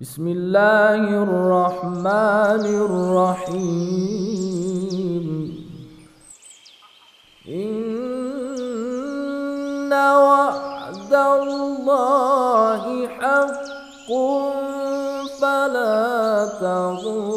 بسم الله الرحمن الرحيم إن وعد الله حق فلا تغر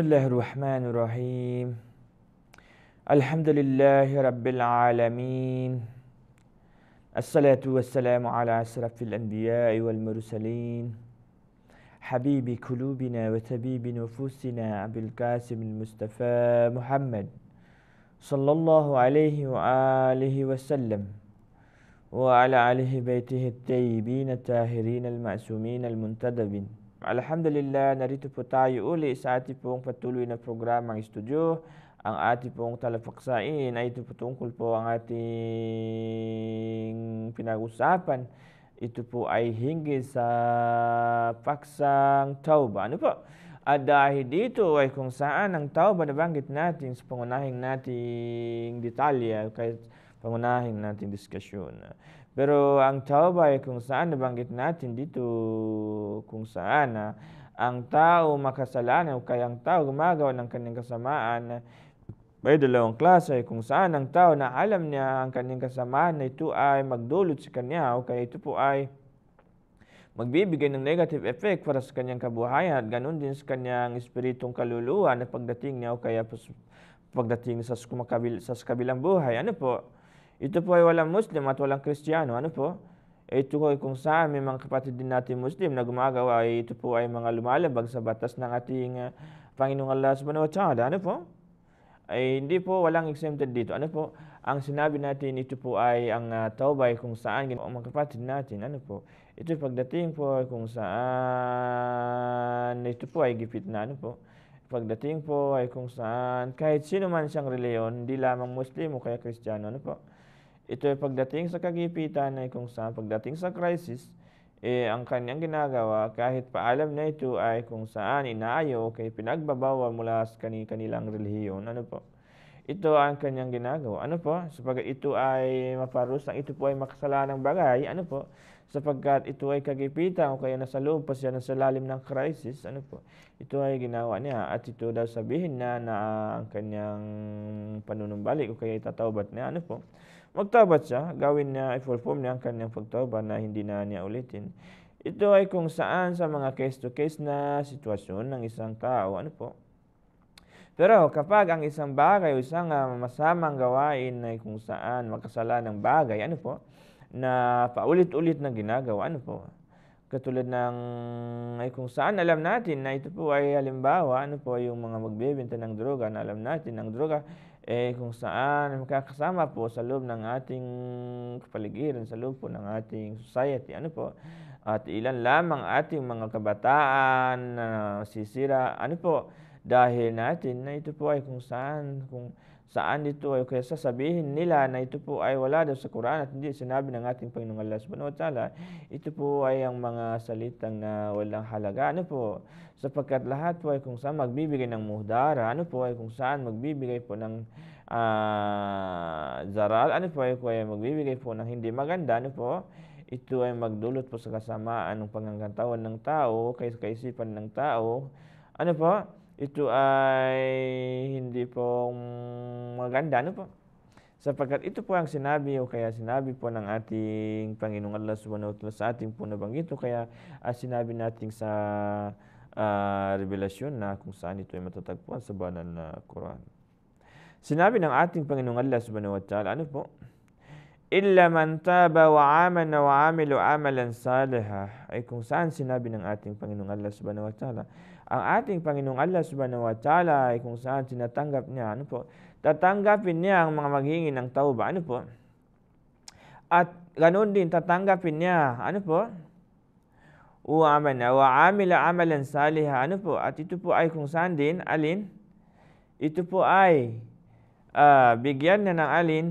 بسم الله الرحمن الرحيم الحمد لله رب العالمين الصلاة والسلام على أشرف الأنبياء والمرسلين حبيب قلوبنا وتبيب نفوسنا أبي القاسم المصطفى محمد صلى الله عليه وآله وسلم وعلى آله بيته الطيبين الطاهرين المعصومين المنتدبين Alhamdulillah, narito po tayo uli sa ating pong patuloy na programang studio. Ang ating pong talapaksain ay ito po tungkol po ang ating pinag-usapan. Ito po ay hinggil sa paksang tauba. Ano po? At dahil dito ay kung saan ang tauba na banggit natin sa pangunahing nating detalya, kahit pangunahing nating diskusyon. Pero ang tauba ay kung saan nabanggit natin dito kung saan ah, ang tao makasalanan o kaya ang tao gumagawa ng kanyang kasamaan may dalawang klase kung saan ang tao na alam niya ang kanyang kasamaan na ito ay magdulot sa kanya o kaya ito po ay magbibigay ng negative effect para sa kanyang kabuhayan at ganun din sa kanyang espiritong kaluluwa na pagdating niya o kaya pagdating sa, sa kabilang buhay. Ano po? Ito po ay walang Muslim at walang Kristiyano. Ano po? Ito po ay kung saan may mga kapatid din natin Muslim na gumagawa ay ito po ay mga lumalabag sa batas ng ating uh, Panginoong Allah subhanahu wa ta'ala. Ano po? Ay hindi po walang exempted dito. Ano po? Ang sinabi natin ito po ay ang uh, ah, tawbay kung saan ang mga kapatid natin. Ano po? Ito pagdating po kung saan ito po ay gipit na ano po. Pagdating po ay kung saan kahit sino man siyang reliyon, hindi lamang Muslim o kaya Kristiyano. Ano po? Ito ay pagdating sa kagipitan ay kung saan pagdating sa crisis, eh, ang kanyang ginagawa kahit paalam na ito ay kung saan inaayo kay pinagbabawal mula sa kanilang relihiyon. Ano po? Ito ang kanyang ginagawa. Ano po? Sapagat ito ay maparusang, ito po ay makasalanang bagay. Ano po? sapagkat ito ay kagipitan o kaya nasa loob pa siya nasa lalim ng crisis, ano po, ito ay ginawa niya at ito daw sabihin na na ang kanyang panunumbalik o kaya itatawbat niya, ano po, magtawbat siya, gawin niya, i-perform niya ang kanyang pagtawbat na hindi na niya ulitin. Ito ay kung saan sa mga case-to-case -case na sitwasyon ng isang tao, ano po, pero kapag ang isang bagay o isang uh, masamang gawain ay kung saan makasalanan ng bagay, ano po, na paulit-ulit na ginagawa. Ano po? Katulad ng ay kung saan alam natin na ito po ay halimbawa ano po yung mga magbebenta ng droga na alam natin ng droga eh kung saan makakasama po sa loob ng ating kapaligiran, sa loob po ng ating society. Ano po? At ilan lamang ating mga kabataan na uh, sisira. Ano po? Dahil natin na ito po ay kung saan, kung saan dito ay kaya sasabihin nila na ito po ay wala daw sa Quran at hindi sinabi ng ating Panginoong Allah subhanahu wa ta'ala, ito po ay ang mga salitang na ah, walang halaga. Ano po? Sapagkat lahat po ay kung saan magbibigay ng muhdara, ano po ay kung saan magbibigay po ng uh, ah, zaral, ano po ay kaya magbibigay po ng hindi maganda, ano po? Ito ay magdulot po sa kasamaan ng pangangatawan ng tao, kaysa kaisipan ng tao. Ano po? ito ay hindi pong maganda. Ano po? Sapagkat ito po ang sinabi o kaya sinabi po ng ating Panginoong Allah subhanahu wa ta'ala sa ating po nabanggit o kaya uh, sinabi natin sa uh, revelasyon na kung saan ito ay matatagpuan sa banal na Quran. Sinabi ng ating Panginoong Allah subhanahu wa ta'ala, ano po? illa man taba wa amana wa amilu amalan salihah ay kung saan sinabi ng ating Panginoong Allah subhanahu wa ta'ala ang ating Panginoong Allah subhanahu wa ta'ala ay kung saan tinatanggap niya ano po tatanggapin niya ang mga maghingi ng tauba ano po at ganoon din tatanggapin niya ano po wa amana wa amila amalan salihah ano po at ito po ay kung saan din alin ito po ay uh, bigyan niya ng alin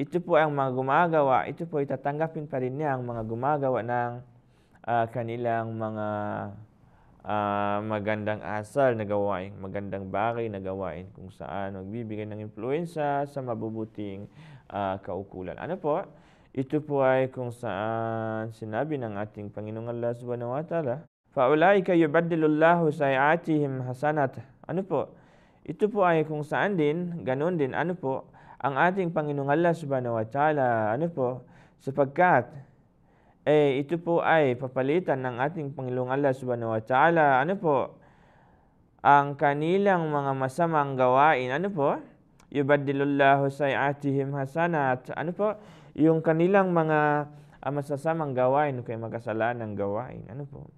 ito po ang mga gumagawa, ito po itatanggapin pa rin niya ang mga gumagawa ng uh, kanilang mga uh, magandang asal na gawain, magandang bagay na gawain kung saan magbibigay ng impluensya sa mabubuting uh, kaukulan. Ano po? Ito po ay kung saan sinabi ng ating Panginoong Allah subhanahu wa ta'ala, فَأُولَٰئِكَ يُبَدِّلُ اللَّهُ سَيْعَاتِهِمْ حَسَنَاتٍ Ano po? Ito po ay kung saan din, ganun din, ano po, ang ating Panginoong Allah subhanahu wa ta'ala. Ano po? Sapagkat eh, ito po ay papalitan ng ating Panginoong Allah subhanahu wa ta'ala. Ano po? Ang kanilang mga masamang gawain. Ano po? Yubadilullahu sayatihim hasanat. Ano po? Yung kanilang mga ah, masasamang gawain kay magkasalanang gawain. Ano po?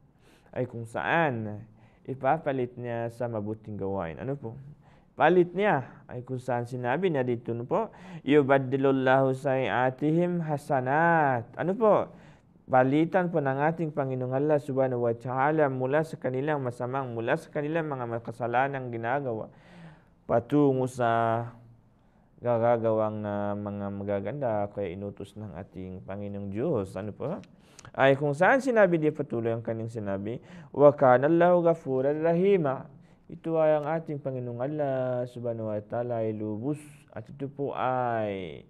Ay kung saan ipapalit niya sa mabuting gawain. Ano po? palit niya ay kung saan sinabi niya dito no po yubadilullahu sayiatihim hasanat ano po palitan po ng ating Panginoong Allah subhanahu wa ta'ala mula sa kanilang masamang mula sa kanilang mga makasalanang ginagawa patungo sa gagagawang uh, mga magaganda kaya inutos ng ating Panginoong Diyos. Ano po? Ay kung saan sinabi di patuloy ang kanyang sinabi, wa kana Allahu ghafuran rahima. Ito ay ang ating Panginoong Allah subhanahu wa ta'ala ay lubos at ito po ay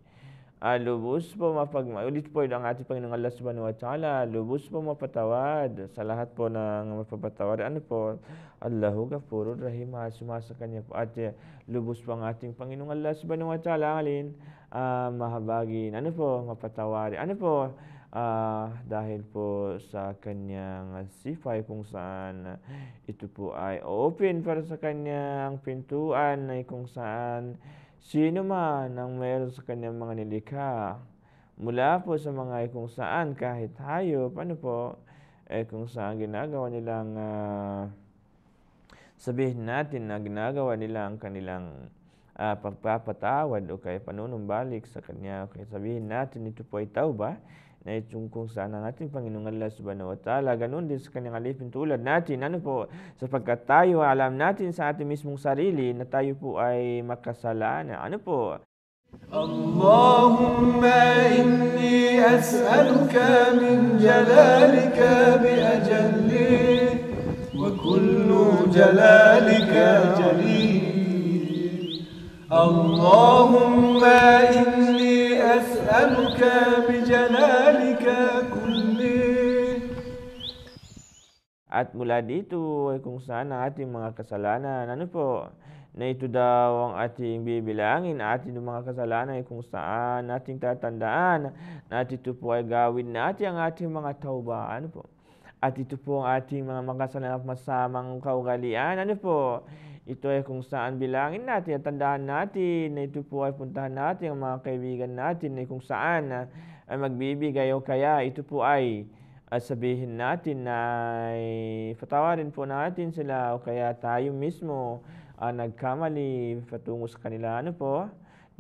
uh, lubos po mapag ulit po ang ating Panginoong Allah subhanahu wa ta'ala lubos po mapatawad sa lahat po ng mapapatawad ano po Allahu gafurur Rahim sumasa kanya po at uh, lubos po ang ating Panginoong Allah subhanahu wa ta'ala alin uh, mahabagin ano po mapatawad ano po uh, dahil po sa kanyang sipay kung saan ito po ay open para sa kanyang pintuan ay kung saan sino man ang meron sa kanyang mga nilikha mula po sa mga ay kung saan kahit hayop ano po eh kung saan ginagawa nilang uh, sabihin natin na ginagawa nila ang kanilang uh, pagpapatawad o kaya panunumbalik sa kanya. Okay, sabihin natin ito po ay tauba na eh, itong kung saan ang ating Panginoong Allah subhanahu wa ta'ala. Ganun din sa kanyang alipin tulad natin. Ano po? Sapagkat tayo alam natin sa ating mismong sarili na tayo po ay makasalanan. Ano po? اللهم إني أسألك من جلالك بأجل وكل جلالك جليل اللهم إني أسألك At mula dito ay kung saan ang ating mga kasalanan. Ano po? Na ito daw ang ating bibilangin, ating mga kasalanan ay kung saan nating tatandaan na ito po ay gawin natin ang ating mga tauba. Ano po? At ito po ang ating mga makasalanan at masamang kaugalian. Ano po? Ito ay kung saan bilangin natin at tandaan natin na ito po ay puntahan natin ang mga kaibigan natin na kung saan ay magbibigay o kaya ito po ay at sabihin natin na patawarin po natin sila o kaya tayo mismo ang nagkamali patungo sa kanila. Ano po?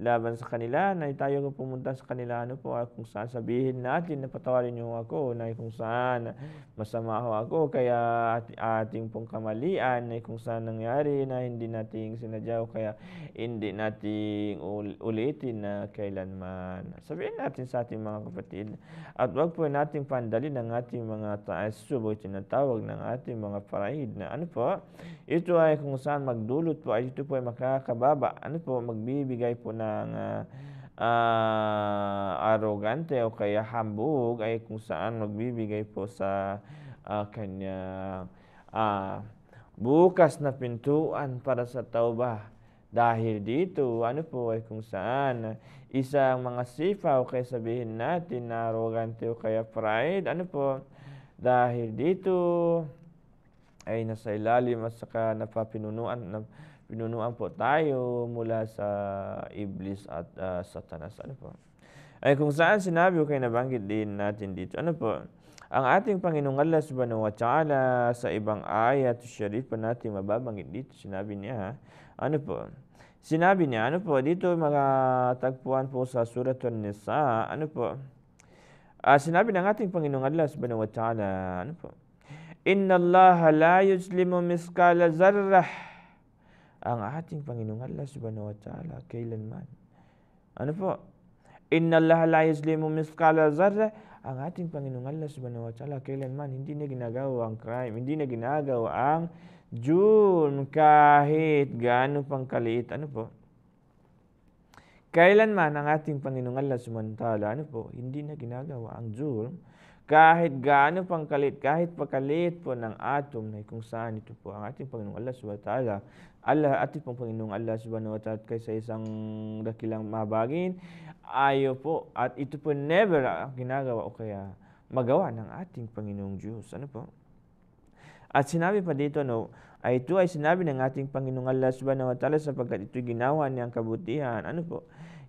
laban sa kanila na tayo ko pumunta sa kanila ano po ah, kung saan sabihin natin na patawarin niyo ako na kung saan masama ho ako kaya at, ating pong kamalian na kung saan nangyari na hindi nating sinadya kaya hindi nating ulitin na kailanman. Sabihin natin sa ating mga kapatid at wag po nating pandalin ng ating mga taasub o tinatawag ng ating mga parahid na ano po ito ay kung saan magdulot po ay ito po ay makakababa ano po magbibigay po ng uh, uh, arrogante o kaya hambog ay kung saan magbibigay po sa uh, ah, kanyang uh, bukas na pintuan para sa tauba. Dahil dito, ano po ay kung saan isang mga sipa o kaya sabihin natin na arrogante o kaya pride, ano po, dahil dito ay nasa ilalim at saka napapinunuan, napapinunuan Pinunuan po tayo mula sa Iblis at uh, Satanas. Ano po? Ay kung saan sinabi ko kayo nabanggit din natin dito. Ano po? Ang ating Panginoong Allah subhanahu wa ta'ala sa ibang ayat sharif pa natin mababanggit dito. Sinabi niya ha? Ano po? Sinabi niya, ano po, dito makatagpuan po sa Surat An-Nisa, ano po, uh, sinabi ng ating Panginoong Allah subhanahu wa ta'ala, ano po, Inna Allah la yuslimu miskala zarrah ang ating Panginoong Allah subhanahu wa ta'ala kailanman. Ano po? Inna Allah la yuzlimu miskala zarra. Ang ating Panginoong Allah subhanahu wa ta'ala kailanman hindi niya ginagawa ang crime, hindi niya ginagawa ang June kahit gaano pang kaliit. Ano po? Kailanman ang ating Panginoong Allah subhanahu wa ta'ala, ano po, hindi na ginagawa ang zulm kahit gaano pang kalit, kahit pakalit po ng atom na kung saan ito po ang ating Panginoong Allah subhanahu wa ta'ala, Allah at pong Panginoong Allah subhanahu wa ta'ala kaysa isang dakilang mabagin, ayo po at ito po never ginagawa o kaya magawa ng ating Panginoong Diyos. Ano po? At sinabi pa dito, no, ay ito ay sinabi ng ating Panginoong Allah subhanahu wa ta'ala sapagkat ito ginawa niyang kabutihan. Ano po?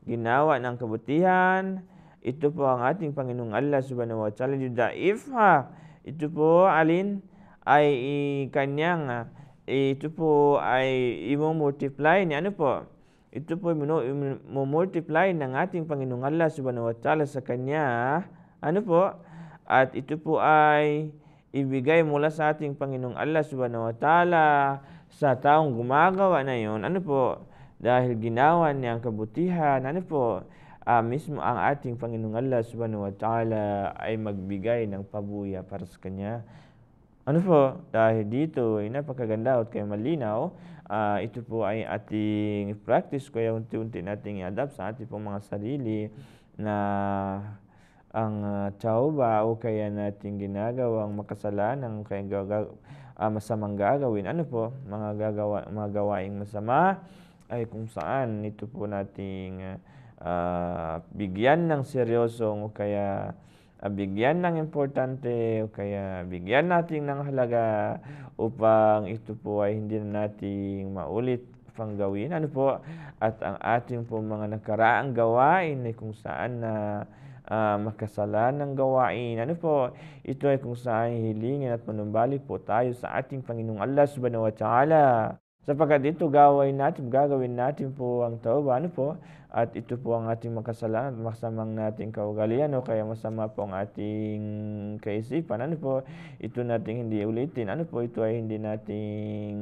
Ginawa ng kabutihan, ito po ang ating Panginoong Allah subhanahu wa ta'ala yudaifha. Ito po alin ay kanyang ito po ay imo-multiply ni ano po? Ito po imo-multiply ng ating Panginoong Allah subhanahu wa ta'ala sa kanya. Ano po? At ito po ay ibigay mula sa ating Panginoong Allah subhanahu wa ta'ala sa taong gumagawa na yon. Ano po? Dahil ginawa niya ang kabutihan. Ano po? uh, mismo ang ating Panginoong Allah subhanahu wa ta'ala ay magbigay ng pabuya para sa Kanya. Ano po, dahil dito ay napakaganda at kayo malinaw, uh, ito po ay ating practice kaya unti-unti nating i-adapt sa ating pong mga sarili na ang uh, ah, tauba o kaya nating ginagawang makasalanan kaya gaga, uh, masamang gagawin. Ano po, mga, gagawa, mga gawaing masama ay kung saan ito po nating uh, uh, bigyan ng seryoso o kaya ah, bigyan ng importante o kaya bigyan natin ng halaga upang ito po ay hindi na nating maulit pang gawin. Ano po? At ang ating po mga nakaraang gawain ay kung saan na uh, ah, makasalanang gawain. Ano po? Ito ay kung saan hilingin at manumbalik po tayo sa ating Panginoong Allah subhanahu wa ta'ala. Sapagkat ito gaway natin, gagawin natin po ang tauba, ano po? At ito po ang ating makasalanan, masamang nating kaugalian o kaya masama po ang ating kaisipan. Ano po? Ito natin hindi ulitin. Ano po? Ito ay hindi natin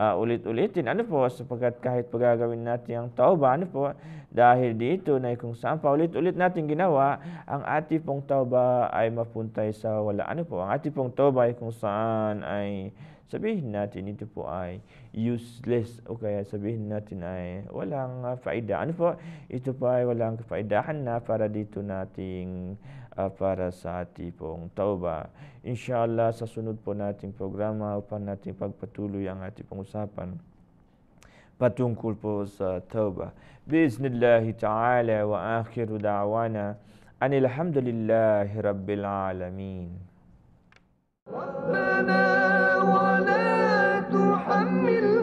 uh, ah, ulit-ulitin. Ano po? Sapagkat kahit pagagawin natin ang tauba, ano po? Dahil dito na kung saan pa ulit-ulit natin ginawa, ang ating pong tauba ay mapuntay sa wala. Ano po? Ang ating pong tauba ay kung saan ay sabihin natin ito po ay useless o kaya sabihin natin ay walang uh, faida. Ano po? Ito po ay walang faidahan na para dito nating uh, para sa ating tauba. Inshallah sa sunod po nating programa upang natin pagpatuloy ang ating pong usapan patungkol po sa tauba. Bismillahi ta'ala wa akhiru da'wana anilhamdulillahi rabbil alamin. ربنا ولا تحمل